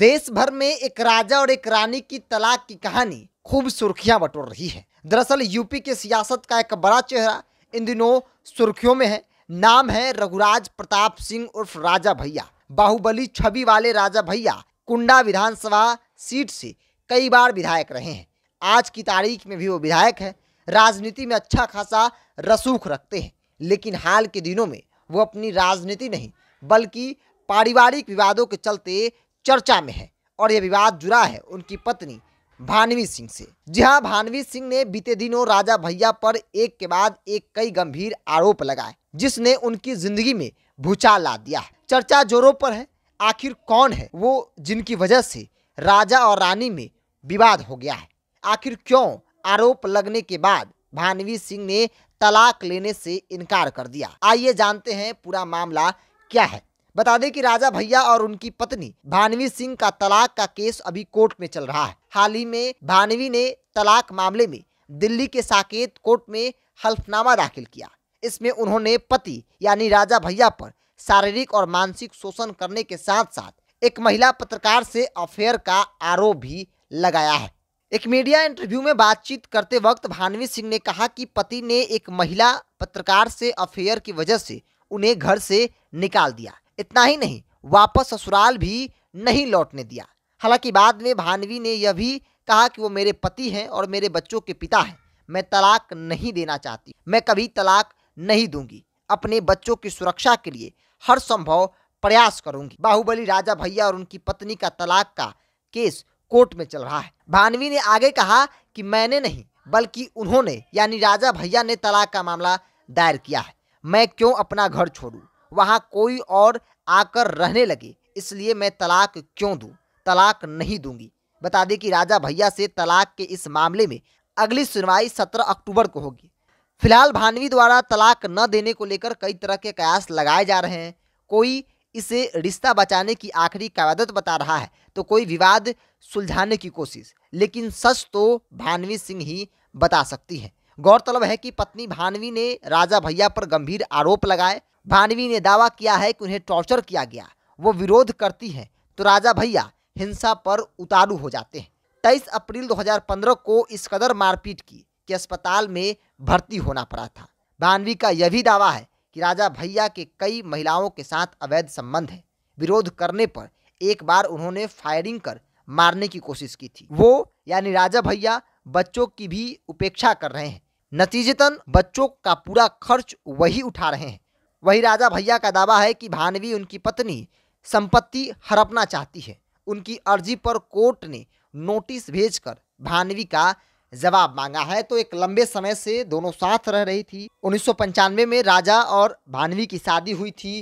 देश भर में एक राजा और एक रानी की तलाक की कहानी खूब सुर्खियां बटोर रही है दरअसल यूपी के सियासत का एक बड़ा चेहरा इन दिनों सुर्खियों में है नाम है रघुराज प्रताप सिंह उर्फ राजा भैया बाहुबली छवि वाले राजा भैया कुंडा विधानसभा सीट से कई बार विधायक रहे हैं आज की तारीख में भी वो विधायक है राजनीति में अच्छा खासा रसूख रखते हैं लेकिन हाल के दिनों में वो अपनी राजनीति नहीं बल्कि पारिवारिक विवादों के चलते चर्चा में है और यह विवाद जुड़ा है उनकी पत्नी भानवी सिंह से जी हाँ भानवी सिंह ने बीते दिनों राजा भैया पर एक के बाद एक कई गंभीर आरोप लगाए जिसने उनकी जिंदगी में भूचाल ला दिया चर्चा जोरों पर है आखिर कौन है वो जिनकी वजह से राजा और रानी में विवाद हो गया है आखिर क्यों आरोप लगने के बाद भानवी सिंह ने तलाक लेने से इनकार कर दिया आइए जानते हैं पूरा मामला क्या है बता दें कि राजा भैया और उनकी पत्नी भानवी सिंह का तलाक का केस अभी कोर्ट में चल रहा है हाल ही में भानवी ने तलाक मामले में दिल्ली के साकेत कोर्ट में हल्फनामा दाखिल किया इसमें उन्होंने पति यानी राजा भैया पर शारीरिक और मानसिक शोषण करने के साथ साथ एक महिला पत्रकार से अफेयर का आरोप भी लगाया है एक मीडिया इंटरव्यू में बातचीत करते वक्त भानवी सिंह ने कहा कि पति ने एक महिला पत्रकार से अफेयर की वजह से उन्हें घर से निकाल दिया इतना ही नहीं वापस ससुराल भी नहीं लौटने दिया हालांकि बाद में भानवी ने यह भी कहा कि वो मेरे पति हैं और मेरे बच्चों के पिता हैं मैं तलाक नहीं देना चाहती मैं कभी तलाक नहीं दूंगी अपने बच्चों की सुरक्षा के लिए हर संभव प्रयास करूंगी बाहुबली राजा भैया और उनकी पत्नी का तलाक का केस कोर्ट में चल रहा है भानवी ने आगे कहा कि मैंने नहीं बल्कि उन्होंने यानी राजा भैया ने तलाक का मामला दायर किया है मैं क्यों अपना घर छोड़ू वहाँ कोई और आकर रहने लगे इसलिए मैं तलाक क्यों दूँ तलाक नहीं दूंगी बता दें कि राजा भैया से तलाक के इस मामले में अगली सुनवाई 17 अक्टूबर को होगी फिलहाल भानवी द्वारा तलाक न देने को लेकर कई तरह के कयास लगाए जा रहे हैं कोई इसे रिश्ता बचाने की आखिरी कवादत बता रहा है तो कोई विवाद सुलझाने की कोशिश लेकिन सच तो भानवी सिंह ही बता सकती है गौरतलब है कि पत्नी भानवी ने राजा भैया पर गंभीर आरोप लगाए भानवी ने दावा किया है कि उन्हें टॉर्चर किया गया वो विरोध करती हैं तो राजा भैया हिंसा पर उतारू हो जाते हैं तेईस अप्रैल 2015 को इस कदर मारपीट की कि अस्पताल में भर्ती होना पड़ा था भानवी का यह भी दावा है कि राजा भैया के कई महिलाओं के साथ अवैध संबंध है विरोध करने पर एक बार उन्होंने फायरिंग कर मारने की कोशिश की थी वो यानी राजा भैया बच्चों की भी उपेक्षा कर रहे हैं नतीजतन बच्चों का पूरा खर्च वही उठा रहे हैं वही राजा भैया का दावा है कि भानवी उनकी पत्नी संपत्ति हड़पना चाहती है उनकी अर्जी पर कोर्ट ने नोटिस भेजकर भानवी का जवाब मांगा है तो एक लंबे समय से दोनों साथ रह रही थी उन्नीस में राजा और भानवी की शादी हुई थी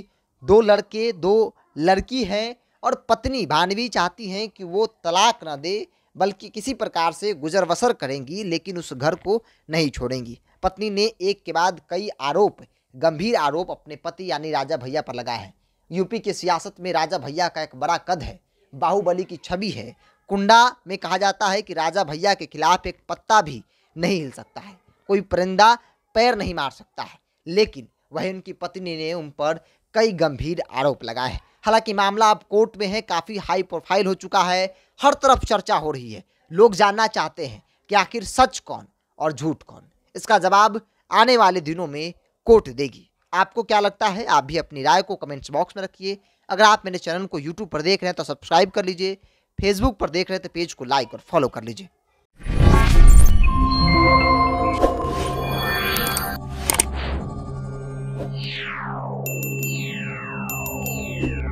दो लड़के दो लड़की हैं और पत्नी भानवी चाहती हैं कि वो तलाक ना दे बल्कि किसी प्रकार से गुजर बसर करेंगी लेकिन उस घर को नहीं छोड़ेंगी पत्नी ने एक के बाद कई आरोप गंभीर आरोप अपने पति यानी राजा भैया पर लगाए हैं यूपी की सियासत में राजा भैया का एक बड़ा कद है बाहुबली की छवि है कुंडा में कहा जाता है कि राजा भैया के खिलाफ एक पत्ता भी नहीं हिल सकता है कोई परिंदा पैर नहीं मार सकता है लेकिन वह उनकी पत्नी ने उन पर कई गंभीर आरोप लगाए हैं हालांकि मामला अब कोर्ट में है काफ़ी हाई प्रोफाइल हो चुका है हर तरफ चर्चा हो रही है लोग जानना चाहते हैं कि आखिर सच कौन और झूठ कौन इसका जवाब आने वाले दिनों में कोर्ट देगी आपको क्या लगता है आप भी अपनी राय को कमेंट्स बॉक्स में रखिए अगर आप मेरे चैनल को यूट्यूब पर देख रहे हैं तो सब्सक्राइब कर लीजिए फेसबुक पर देख रहे हैं तो पेज को लाइक और फॉलो कर लीजिए Yeah.